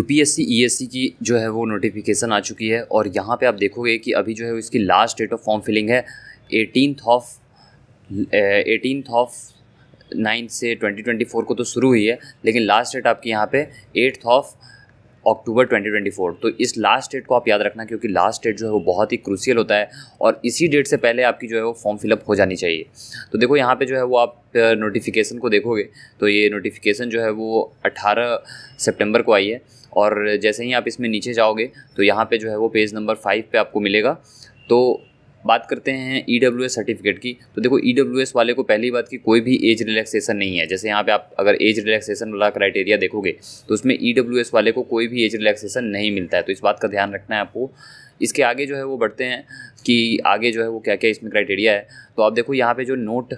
U S C की जो है वो नोटिफिकेशन आ चुकी है और यहाँ पे आप देखोगे कि अभी जो है इसकी last date of form filling है eighteenth of eighteenth of ninth से ट्वेंटी ट्वेंटी फोर को तो शुरू हुई है लेकिन लास्ट डेट आपकी यहाँ पे एट्थ ऑफ अक्टूबर 2024 तो इस लास्ट डेट को आप याद रखना क्योंकि लास्ट डेट जो है वो बहुत ही क्रूसियल होता है और इसी डेट से पहले आपकी जो है वो फॉर्म फिलअप हो जानी चाहिए तो देखो यहाँ पे जो है वो आप नोटिफिकेशन को देखोगे तो ये नोटिफिकेशन जो है वो 18 सितंबर को आई है और जैसे ही आप इसमें नीचे जाओगे तो यहाँ पे जो है वो पेज नंबर फाइव पे आपको मिलेगा तो बात करते हैं ई e सर्टिफिकेट की तो देखो ई e वाले को पहली बात की कोई भी एज रिलैक्सेशन नहीं है जैसे यहाँ पे आप अगर एज रिलैक्सेशन वाला क्राइटेरिया देखोगे तो उसमें ई e वाले को कोई भी एज रिलैक्सेशन नहीं मिलता है तो इस बात का ध्यान रखना है आपको इसके आगे जो है वो बढ़ते हैं कि आगे जो है वो क्या क्या इसमें क्राइटेरिया है तो आप देखो यहाँ पे जो नोट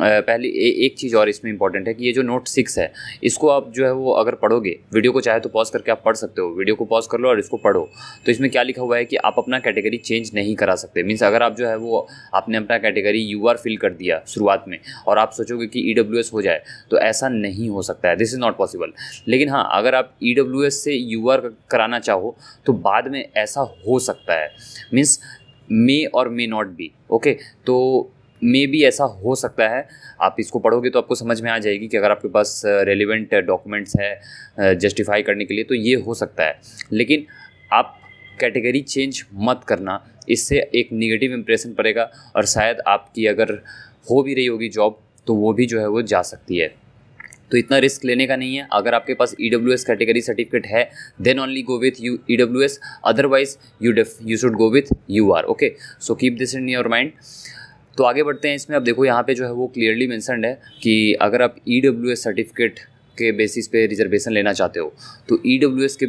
पहले ए, एक चीज़ और इसमें इंपॉर्टेंट है कि ये जो नोट सिक्स है इसको आप जो है वो अगर पढ़ोगे वीडियो को चाहे तो पॉज करके आप पढ़ सकते हो वीडियो को पॉज कर लो और इसको पढ़ो तो इसमें क्या लिखा हुआ है कि आप अपना कैटेगरी चेंज नहीं करा सकते मीन्स अगर आप जो है वो आपने अपना कैटेगरी यू आर फिल कर दिया शुरुआत में और आप सोचोगे कि ई डब्ल्यू एस हो जाए तो ऐसा नहीं हो सकता है दिस इज़ नॉट पॉसिबल लेकिन हाँ अगर आप ई डब्ल्यू एस से यू आर कराना चाहो तो बाद में ऐसा हो सकता है मीन्स मे और मे नॉट बी ओके तो मे भी ऐसा हो सकता है आप इसको पढ़ोगे तो आपको समझ में आ जाएगी कि अगर आपके पास रेलिवेंट डॉक्यूमेंट्स है जस्टिफाई करने के लिए तो ये हो सकता है लेकिन आप कैटेगरी चेंज मत करना इससे एक निगेटिव इम्प्रेशन पड़ेगा और शायद आपकी अगर हो भी रही होगी जॉब तो वो भी जो है वो जा सकती है तो इतना रिस्क लेने का नहीं है अगर आपके पास E W S category certificate है then only go with you E W S otherwise you def you should go with U R okay so keep this in your mind तो आगे बढ़ते हैं इसमें अब देखो यहाँ पे जो है वो क्लियरली मैंसन है कि अगर आप ई e सर्टिफिकेट के बेसिस पे रिजर्वेशन लेना चाहते हो तो ई e के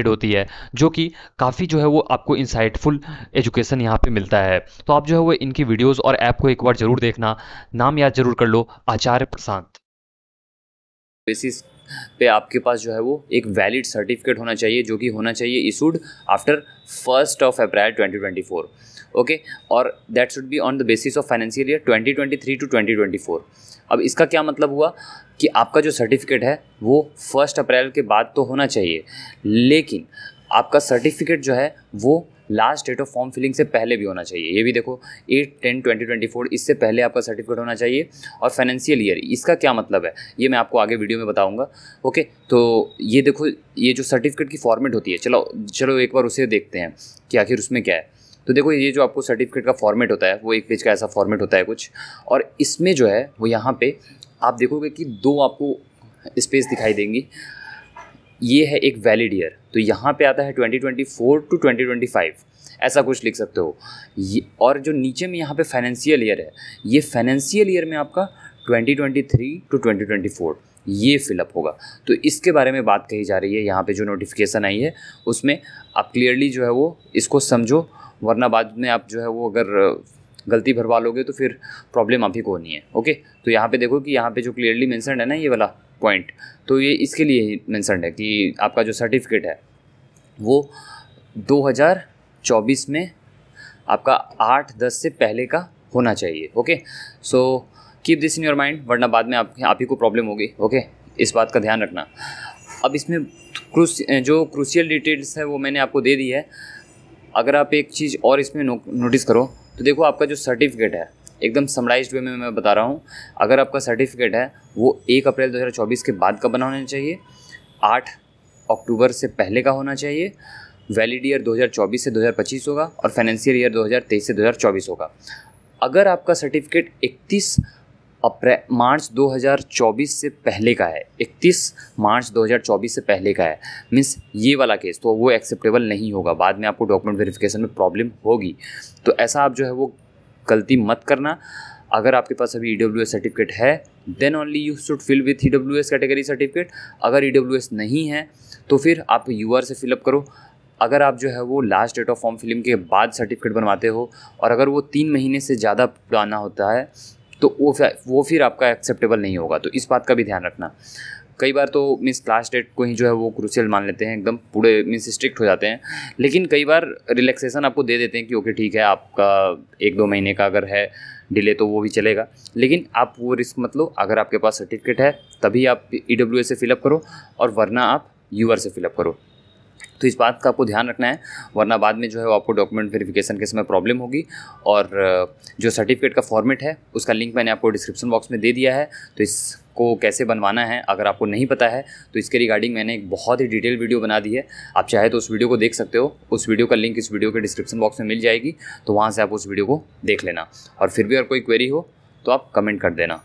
रिलेटेड होती है जो कि काफ़ी जो है वो आपको इंसाइटफुल एजुकेशन यहाँ पे मिलता है तो आप जो है वो इनकी वीडियोस और ऐप को एक बार ज़रूर देखना नाम याद जरूर कर लो आचार्य प्रशांत बेसिस पे आपके पास जो है वो एक वैलिड सर्टिफिकेट होना चाहिए जो कि होना चाहिए issued after first of April 2024 okay okay? और that should be on the basis of financial year 2023 to 2024 अब इसका क्या मतलब हुआ कि आपका जो सर्टिफिकेट है वो फर्स्ट अप्रैल के बाद तो होना चाहिए लेकिन आपका सर्टिफिकेट जो है वो last date of form filling से पहले भी होना चाहिए ये भी देखो eight ten twenty twenty four इससे पहले आपका सर्टिफिकेट होना चाहिए और फाइनेंशियल ईयर इसका क्या मतलब है ये मैं आपको आगे वीडियो में बताऊंगा ओके तो ये देखो ये जो सर्टिफिकेट की फॉर्मेट होती है चलो चलो एक बार उसे देखते हैं कि आखिर उसमें क्या है तो देखो ये जो आपको सर्टिफिकेट का फॉर्मेट होता है वो एक पेज का ऐसा फॉर्मेट होता है कुछ और इसमें जो है वो यहाँ पे आप देखोगे कि दो आपको स्पेस दिखाई देंगी ये है एक वैलिड ईयर तो यहाँ पे आता है 2024 टू 2025 ऐसा कुछ लिख सकते हो ये और जो नीचे में यहाँ पे फाइनेंशियल ईयर है ये फाइनेंशियल ईयर में आपका 2023 टू 2024 ये फिलअप होगा तो इसके बारे में बात कही जा रही है यहाँ पे जो नोटिफिकेशन आई है उसमें आप क्लियरली जो है वो इसको समझो वरना बाद में आप जो है वो अगर गलती भरवा लोगे तो फिर प्रॉब्लम आप ही को होनी है ओके तो यहाँ पे देखो कि यहाँ पे जो क्लियरली मैंसन है ना ये वाला पॉइंट तो ये इसके लिए ही मैंसनड है कि आपका जो सर्टिफिकेट है वो 2024 में आपका आठ दस से पहले का होना चाहिए okay so so, keep this in your mind वरना बाद में आप आप ही को प्रॉब्लम होगी ओके इस बात का ध्यान रखना अब इसमें क्रूस जो क्रूशियल डिटेल्स है वो मैंने आपको दे दी है अगर आप एक चीज़ और इसमें नो, नोटिस करो तो देखो आपका जो सर्टिफिकेट है एकदम समराइज वे में मैं बता रहा हूँ अगर आपका सर्टिफिकेट है वो एक अप्रैल 2024 के बाद का बना होना चाहिए आठ अक्टूबर से पहले का होना चाहिए वैलिड ईयर 2024 से 2025 होगा और फाइनेंशियल ईयर 2023 से 2024 होगा अगर आपका सर्टिफिकेट 31 अप्रैल मार्च 2024 से पहले का है 31 मार्च 2024 से पहले का है मीन्स ये वाला केस तो वो एक्सेप्टेबल नहीं होगा बाद में आपको डॉक्यूमेंट वेरिफिकेशन में प्रॉब्लम होगी तो ऐसा आप जो है वो गलती मत करना अगर आपके पास अभी ई e सर्टिफिकेट है then only you should fill with E category certificate अगर ई e नहीं है तो फिर आप यू से फिलअप करो अगर आप जो है वो last date of form filling के बाद सर्टिफिकेट बनवाते हो और अगर वो तीन महीने से ज़्यादा पुराना होता है तो वो वो फिर आपका एक्सेप्टेबल नहीं होगा तो इस बात का भी ध्यान रखना कई बार तो मीन्स लास्ट डेट को ही जो है वो क्रूशियल मान लेते हैं एकदम पूरे मीन्स स्ट्रिक्ट हो जाते हैं लेकिन कई बार रिलैक्सेशन आपको दे देते हैं कि ओके ठीक है आपका एक दो महीने का अगर है डिले तो वो भी चलेगा लेकिन आप वो रिस्क मत लो अगर आपके पास सर्टिफिकेट है तभी आप ई डब्ल्यू ए से फिलअप करो और वरना आप आर से फिलअप करो तो इस बात का आपको ध्यान रखना है वरना बाद में जो है वो आपको डॉक्यूमेंट वेरिफिकेशन के समय प्रॉब्लम होगी और जो सर्टिफिकेट का फॉर्मेट है उसका लिंक मैंने आपको डिस्क्रिप्शन बॉक्स में दे दिया है तो इसको कैसे बनवाना है अगर आपको नहीं पता है तो इसके रिगार्डिंग मैंने एक बहुत ही डिटेल वीडियो बना दी है आप चाहे तो उस वीडियो को देख सकते हो उस वीडियो का लिंक इस वीडियो के डिस्क्रिप्शन बॉक्स में मिल जाएगी तो वहाँ से आप उस वीडियो को देख लेना और फिर भी अगर कोई क्वेरी हो तो आप कमेंट कर देना